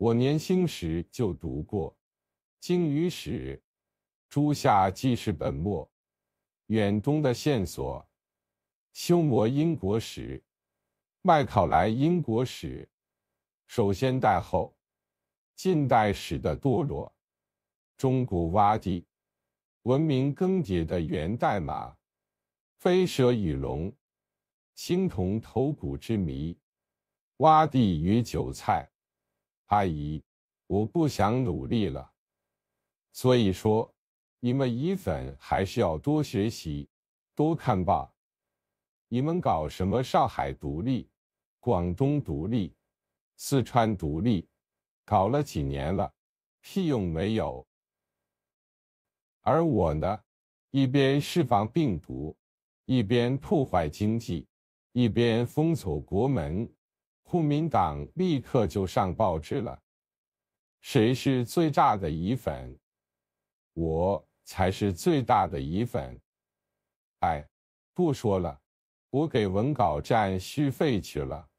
我年轻时就读过《鲸鱼史》，诸夏既是本末，远东的线索；《修摩英国史》，麦考莱英国史，首先代后，近代史的堕落，中古洼地，文明更迭的源代码，飞蛇与龙，青铜头骨之谜，洼地与韭菜。阿姨，我不想努力了。所以说，你们医粉还是要多学习、多看吧。你们搞什么上海独立、广东独立、四川独立，搞了几年了，屁用没有。而我呢，一边释放病毒，一边破坏经济，一边封锁国门。国民党立刻就上报纸了，谁是最炸的疑粉？我才是最大的疑粉！哎，不说了，我给文稿站续费去了。